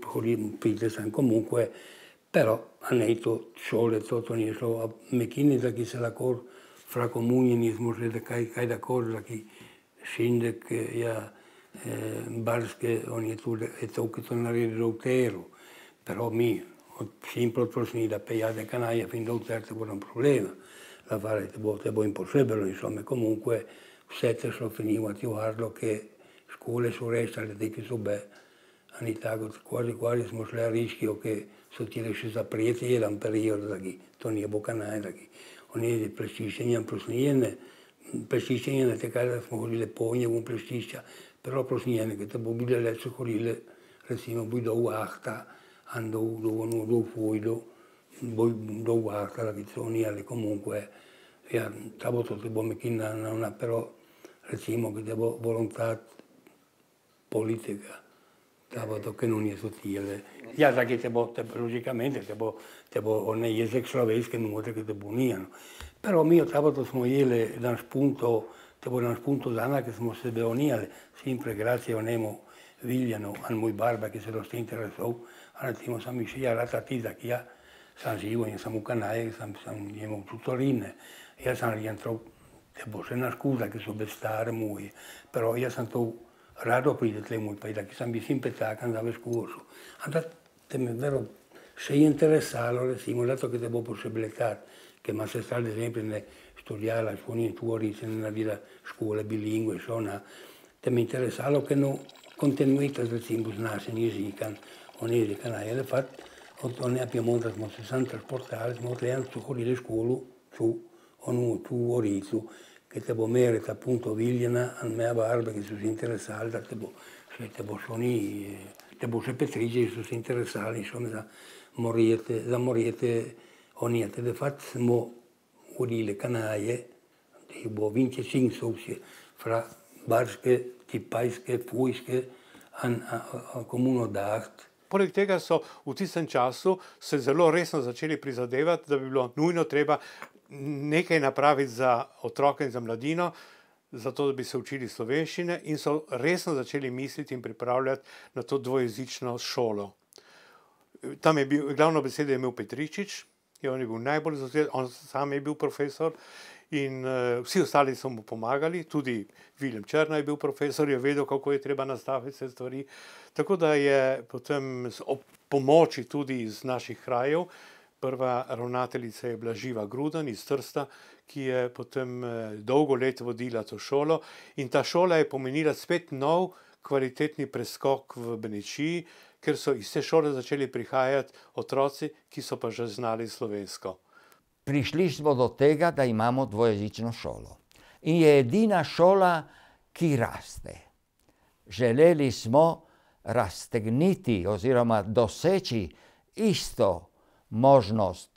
presa comunque, però hanno detto solito toniso a mechini da chi se la cor fra comuni ni smorre da kai kai da chi scende che ja eh, barske ogni tu e tocchi tornare di rotero però mi ho sempre trovato da peiade canaia fin da terzo con un problema la fare te botte boh impossibile insomma comunque sette sono finito a tivarlo che scuole su resta le dici so beh ani tako quasi quasi smo šli riški, ki so tile še zapreti, jedan period taki, to nije boka najdaki. Oni je plešišenjem prosnijene, plešišenjene tekada smo le pogne, con plešišća, però prosnijene, ki te bo bile leče le, recimo bi do ahta, ando dove non lo fuido, poi do guarda la pizzoniale comunque, e stavo sotto il non ha però, recimo, che devo volontà politica sabato che non è sottile. Gli altri che bo, te, logicamente te bo, te bo, che ne jesek slovenske nuote che te bunijano. Però mio sabato smo jele dan spunto, te bo dan spunto dana che smo se beonijali, sempre grazie a Nemo Vigliano, a moj barba che se lo sta interessò, a natimo sam išija rata tida che ja sam živo, ja sam u Kanaje, sam, sam njemu u Tutorine, ja sam rientrò, te bo se una scusa che so bestare muoie, però io sono rado pridetlemul, pa i da sam visim petakan, da veš kursu. A da te mi vero se interessalo, recimo, dato che te bo possibilità, che ma se sta ad esempio ne studiare alcuni tuori nella vita scuola bilingue, insomma, te mi interessalo che non continuità del simbus nasce in Isican, o in Isican, e le fatte, o ne abbiamo montato, ma se sono trasportati, ma le hanno soccorrito scuolo, su, o non, tu, o rizu, che te può merita appunto Vigliana, a me a barba che si interessava, te può cioè, te può suoni, te può se petrigi che si interessava, insomma, da morire, da morire o niente. De fatto, siamo udì le canaie, tipo 25 soci, fra barche, tipaiske, puiske, al comune d'art. Poleg tega so v tistem času se zelo resno začeli prizadevati, da bi bilo nujno treba nekaj napraviti za otroke in za mladino, zato da bi se učili slovenščine, in so resno začeli misliti in pripravljati na to dvojezično šolo. Tam je bil, glavno besedo je imel Petričič, je on je bil najbolj zazvezd, on sam je bil profesor. In uh, vsi ostali so mu pomagali, tudi Viljem Črna je bil profesor, je vedel, kako je treba nastaviti vse stvari. Tako da je potem ob pomoči tudi iz naših krajev uh, prva ravnateljica je bila Živa Gruden iz Trsta, ki je potem eh, dolgo let vodila to šolo. In ta šola je pomenila spet nov, kvalitetni preskok v Benečiji, ker so iz te šole začeli prihajati otroci, ki so pa že znali slovensko. Prišli smo do tega, da imamo dvojezično šolo. In je edina šola, ki raste. Želeli smo raztegniti oziroma doseči isto šolo, možnost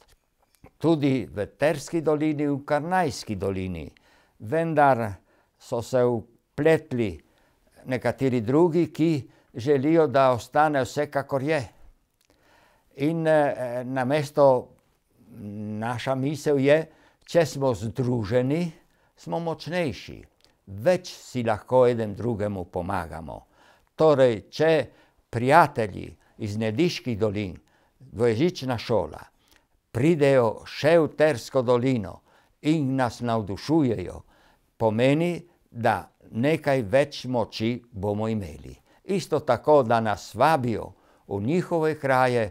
tudi v Terski dolini, v Karnajski dolini. Vendar so se vpletli nekateri drugi, ki želijo, da ostane vse, kakor je. In eh, na mesto naša misel je, če smo združeni, smo močnejši. Več si lahko eden drugemu pomagamo. Torej, če prijatelji iz Nediških dolin, dvojezična šola, pridejo še v Tersko dolino in nas navdušujejo, pomeni, da nekaj več moči bomo imeli. Isto tako, da nas vabijo v njihove kraje,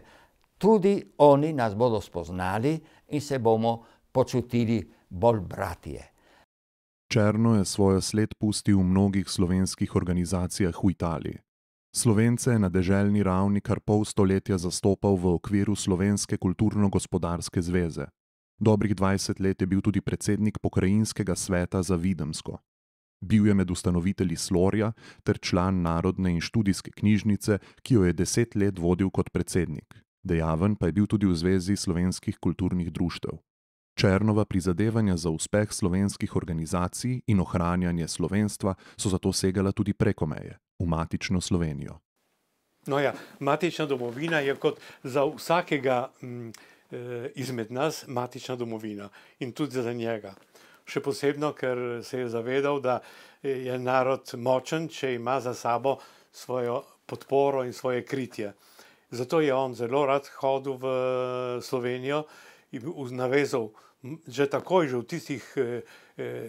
tudi oni nas bodo spoznali in se bomo počutili bolj bratje. Černo je svojo sled pustil v mnogih slovenskih organizacijah v Italiji. Slovence je na deželjni ravni kar pol stoletja zastopal v okviru Slovenske kulturno-gospodarske zveze. Dobrih 20 let je bil tudi predsednik pokrajinskega sveta za Videmsko. Bil je med ustanovitelji Slorja ter član narodne in študijske knjižnice, ki jo je deset let vodil kot predsednik. Dejaven pa je bil tudi v Zvezi slovenskih kulturnih društev. Černova prizadevanja za uspeh slovenskih organizacij in ohranjanje slovenstva so zato segala tudi preko meje v matično Slovenijo. No ja, matična domovina je kot za vsakega m, mm, eh, izmed nas matična domovina in tudi za njega. Še posebno, ker se je zavedal, da eh, je narod močen, če ima za sabo svojo podporo in svoje kritje. Zato je on zelo rad hodil v eh, Slovenijo in navezal že takoj, že v tistih eh,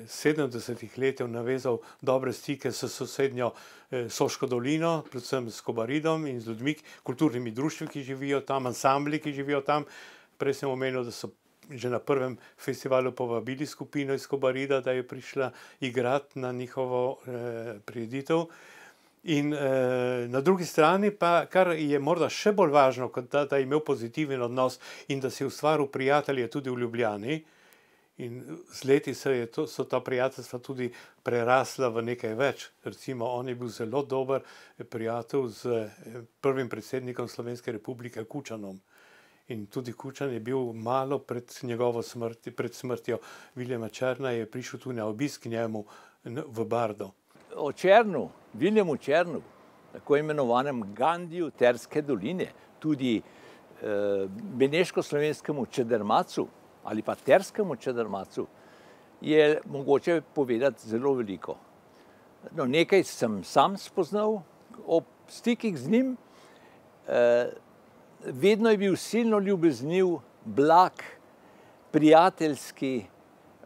70-ih eh, letih, navezal dobre stike s sosednjo eh, Soško dolino, predvsem s Kobaridom in z ljudmi, kulturnimi društvi, ki živijo tam, ansambli, ki živijo tam. Prej sem omenil, da so že na prvem festivalu povabili skupino iz Kobarida, da je prišla igrati na njihovo eh, prireditev. In uh, na drugi strani, pa, kar je morda še bolj važno, da, da je imel pozitiven odnos in da si ustvaril prijatelje tudi v Ljubljani. In z leti se to, so ta prijateljstva tudi prerasla v nekaj več. Recimo, on je bil zelo dober prijatelj z eh, prvim predsednikom Slovenske republike Kučanom. In tudi Kučan je bil malo pred njegovo smrti, pred smrtjo Viljama Črna, je prišel tudi na obisk njemu v Bardo. O Črnu, Viljemu Černu, tako imenovanem Gandiju Terske doline, tudi eh, Beneško-slovenskemu Čedermacu ali pa Terskemu Čedermacu, je mogoče povedati zelo veliko. No, nekaj sem sam spoznal, ob stikih z njim, eh, vedno je bil silno ljubezniv, blag, prijateljski,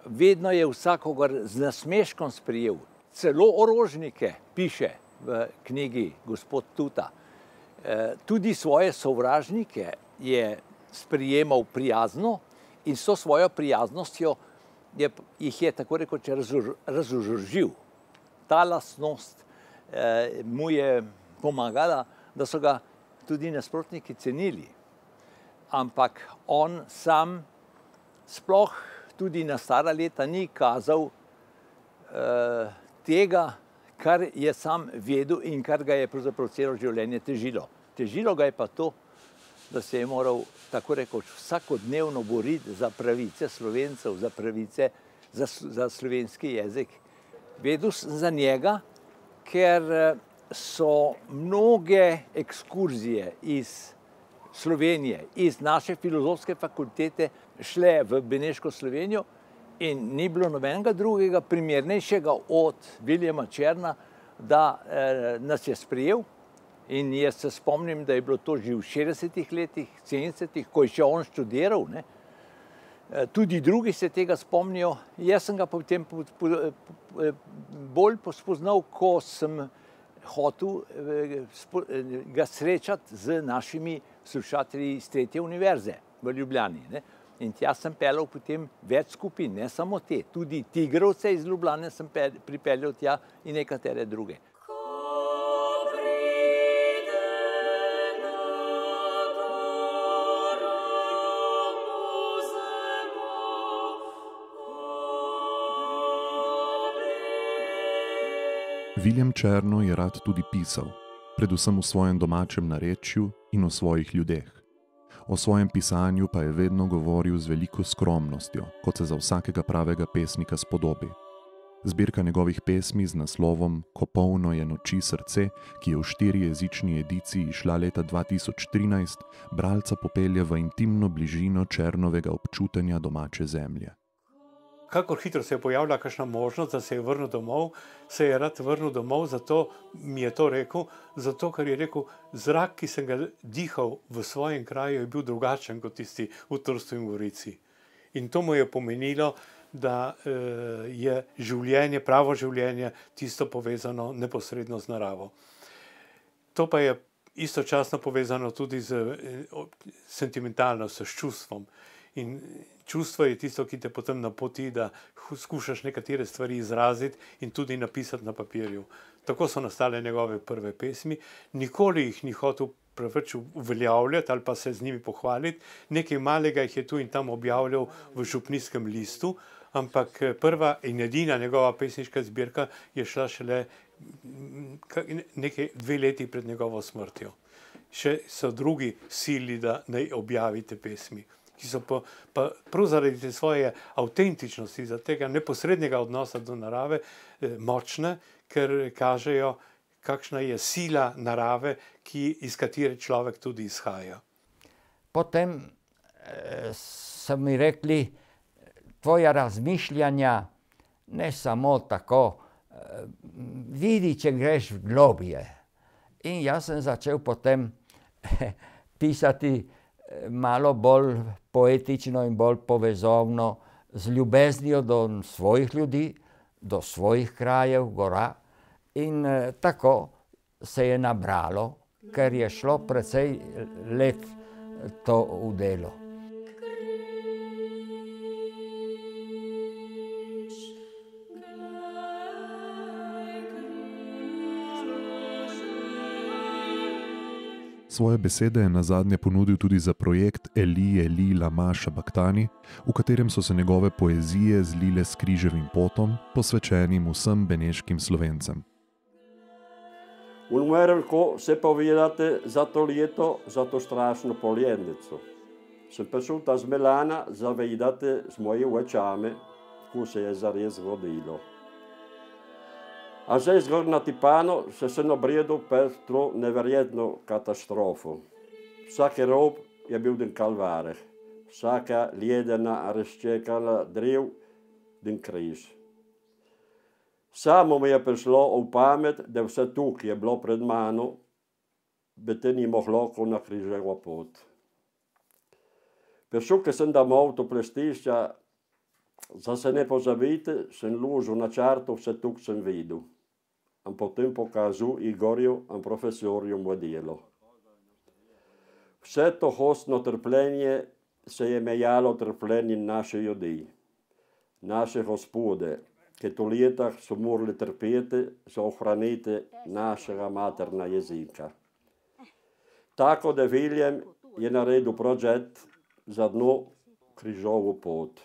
vedno je vsakogar z nasmeškom sprijel celo orožnike, piše v knjigi gospod Tuta. E, tudi svoje sovražnike je sprijemal prijazno in so svojo prijaznostjo jih je tako rekoč razožil. Ta lasnost e, mu je pomagala, da so ga tudi nasprotniki cenili. Ampak on sam sploh tudi na stara leta ni kazal vsega, tega, kar je sam vedel in kar ga je pravzaprav celo življenje težilo. Težilo ga je pa to, da se je moral tako rekoč vsakodnevno boriti za pravice slovencev, za pravice za, za slovenski jezik. Vedel za njega, ker so mnoge ekskurzije iz Slovenije, iz naše filozofske fakultete šle v Beneško Slovenijo, in ni bilo nobenega drugega primernejšega od Viljama Černa, da eh, nas je sprijel. In jaz se spomnim, da je bilo to že v 60-ih letih, 70-ih, ko je še on študiral. Ne? Eh, tudi drugi se tega spomnijo. Jaz sem ga potem po, po, po, eh, po, bolj spoznal, ko sem hotel eh, spo, eh, ga srečati z našimi slušatelji iz Tretje univerze v Ljubljani. Ne? In tja sem pelal potem več skupin, ne samo te, tudi tigrovce iz Ljubljana sem pripeljal tja in nekatere druge. William Černo je rad tudi pisal, predvsem v svojem domačem narečju in o svojih ljudeh o svojem pisanju pa je vedno govoril z veliko skromnostjo, kot se za vsakega pravega pesnika spodobi. Zbirka njegovih pesmi z naslovom Ko polno je noči srce, ki je v štirijezični edici išla leta 2013, bralca popelje v intimno bližino Černovega občutenja domače zemlje kako hitro se je pojavila kakšna možnost, da se je vrnil domov, se je rad vrnil domov, zato mi je to rekel. Zato, ker je rekel, zrak, ki sem ga dihal v svojem kraju, je bil drugačen kot tisti v Trstu in Gorici. In to mu je pomenilo, da eh, je življenje, pravo življenje, tisto povezano neposredno z naravo. To pa je istočasno povezano tudi z eh, sentimentalnostjo, s čustvom. In čustvo je tisto, ki te potem napoti, da skušaš nekatere stvari izraziti in tudi napisati na papirju. Tako so nastale njegove prve pesmi. Nikoli jih ni hotel preveč uveljavljati ali pa se z njimi pohvaliti. Nekaj malega jih je tu in tam objavljal v Župnijskem listu, ampak eh, prva in edina njegova pesniška zbirka je šla šele nekaj dve leti pred njegovo smrtjo. Še so drugi sili, da naj objavite pesmi ki so pa, pa prav zaradi te svoje avtentičnosti, zaradi tega neposrednega odnosa do narave, eh, močne, ker kažejo, kakšna je sila narave, ki, iz katere človek tudi izhaja. Potem eh, so mi rekli, tvoja razmišljanja ne samo tako, eh, vidi, če greš globije. In jaz sem začel potem <laughs> pisati, malo bolj poetično in bolj povezovno z ljubeznijo do svojih ljudi, do svojih krajev, gora. In eh, tako se je nabralo, ker je šlo precej let to v delo. Svoje besede je na zadnje ponudil tudi za projekt Eli Eli Lamaša Baktani, v katerem so se njegove poezije zlile s križevim potom, posvečenim vsem beneškim slovencem. In moj roko se povedate za to leto, za to strašno poljednico. Sem prišel ta z Melana, zavedate z mojimi očami, kako se je zares vodilo. A že zgor na Tipano se je nabredel pred to neverjetno katastrofo. Vsak rob je bil den kalvare, vsaka ledena areščekala drev den križ. Samo mi je prišlo v pamet, da vse tukaj je bilo pred mano, da te ni moglo ko na križevo pot. Pešuke sem domov to plestišča, za se ne pozabite, sem lužil na čarto, vse tukaj sem videl en potempo casu Igorju en profesorju modelo. Vse to hostno trpljenje se je mejalo trpljenjem naše ljudi, naše gospode, ki to leta so morali trpeti za ohraniti našega materna jezika. Tako da Viljem je naredil prožet za dno križovo pot.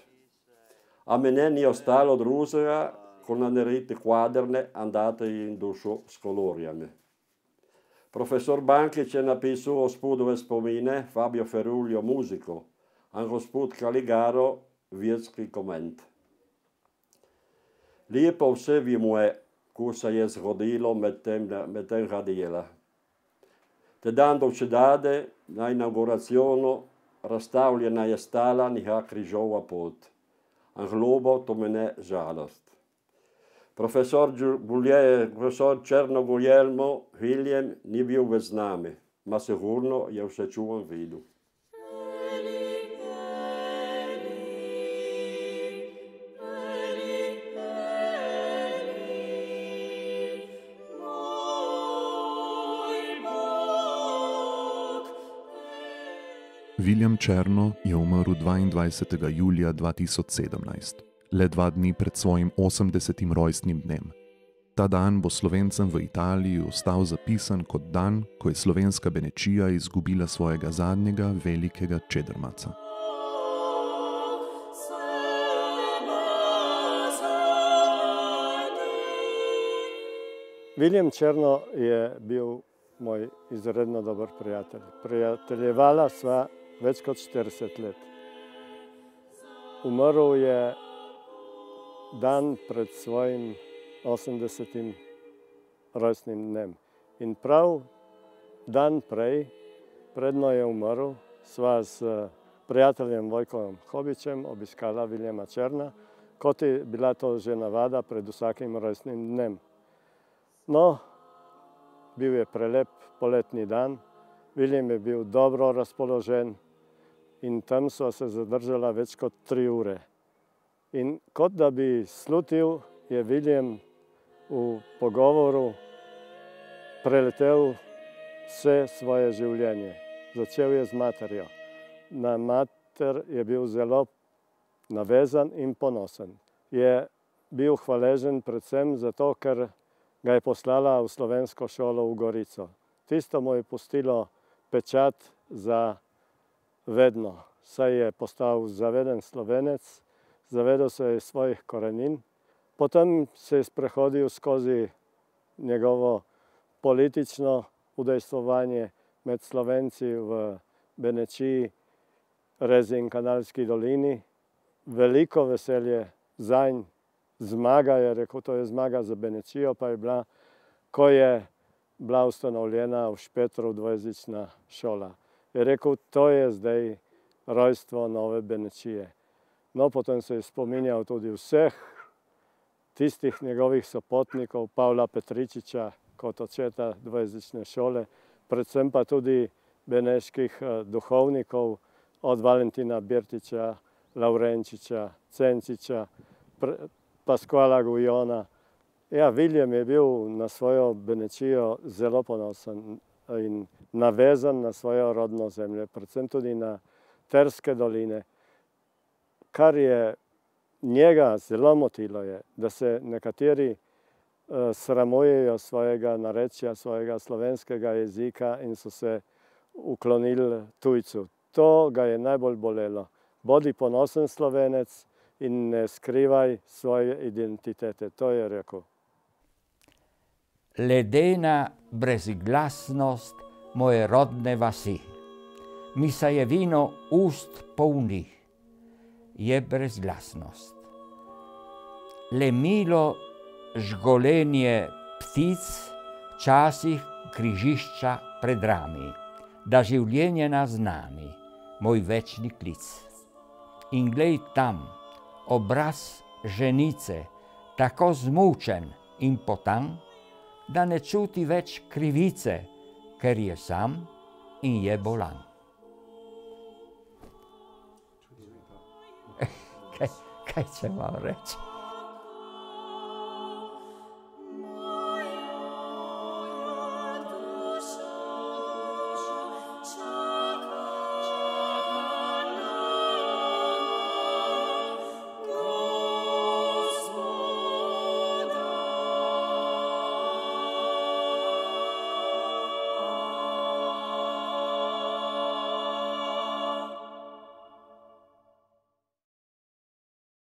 A meni ni ostalo drugega, ko naredite kvadrne, andate in dušo skolorjane. Profesor Bankič je napisal o spudove spomine Fabio Ferulio muziko, e a gospod Kaligaro vjetski koment. Lijepo vse vimo je, ko se je zgodilo med tem, med tem ga dela. Te dan do čedade, na inauguracijono, razstavljena je stala njega križova pot. Anglobo to mene žalost. Profesor, profesor Črno Guljelmo Viljem ni bil več z nami, ma sigurno je v sečuvan vidu. William Černo je umrl 22. julija 2017 le dva dni pred svojim 80. rojstnim dnem. Ta dan bo slovencem v Italiji ostal zapisan kot dan, ko je slovenska Benečija izgubila svojega zadnjega velikega čedrmaca. William Črno je bil moj izredno dober prijatelj. Prijateljevala sva več kot 40 let. Umrl je dan pred svojim 80. rojstnim dnem. In prav dan prej, predno je umrl, sva s prijateljem Vojkovom Hobičem obiskala Viljema Černa, kot je bila to že navada pred vsakim rojstnim dnem. No, bil je prelep poletni dan, Viljem je bil dobro razpoložen in tam sva se zadržala več kot tri ure. In kot da bi slutil, je William v pogovoru preletel vse svoje življenje. Začel je z materjo. Na mater je bil zelo navezan in ponosen. Je bil hvaležen predvsem zato, ker ga je poslala v slovensko šolo v Gorico. Tisto mu je pustilo pečat za vedno. Saj je postal zaveden slovenec, zavedal se je svojih korenin, potem se je sprehodil skozi njegovo politično udejstvovanje med Slovenci v Benečiji, Rezi in Kanalski dolini. Veliko veselje zanj zmaga je, rekel, to je zmaga za Benečijo, pa je bila, ko je bila ustanovljena v Špetru dvojezična šola. Je rekel, to je zdaj rojstvo nove Benečije. No, potem se je spominjal tudi vseh tistih njegovih sopotnikov, Pavla Petričiča kot očeta dvojezične šole, predvsem pa tudi beneških eh, duhovnikov od Valentina Birtiča, Laurenčiča, Cenčiča, Paskuala Gujona. Ja, Viljem je bil na svojo benečijo zelo ponosen in navezan na svojo rodno zemlje, predvsem tudi na Terske doline, kar je njega zelo motilo, je, da se nekateri uh, sramujejo svojega narečja, svojega slovenskega jezika in so se uklonili tujcu. To ga je najbolj bolelo. Bodi ponosen slovenec in ne skrivaj svoje identitete, to je rekel. Ledena brezglasnost moje rodne vasi. Misa je vino ust polnih je brezglasnost. Le milo žgolenje ptic včasih križišča pred rami, da življenje nas znami, moj večni klic. In glej tam, obraz ženice, tako zmučen in potan, da ne čuti več krivice, ker je sam in je bolan. 开开心往哪去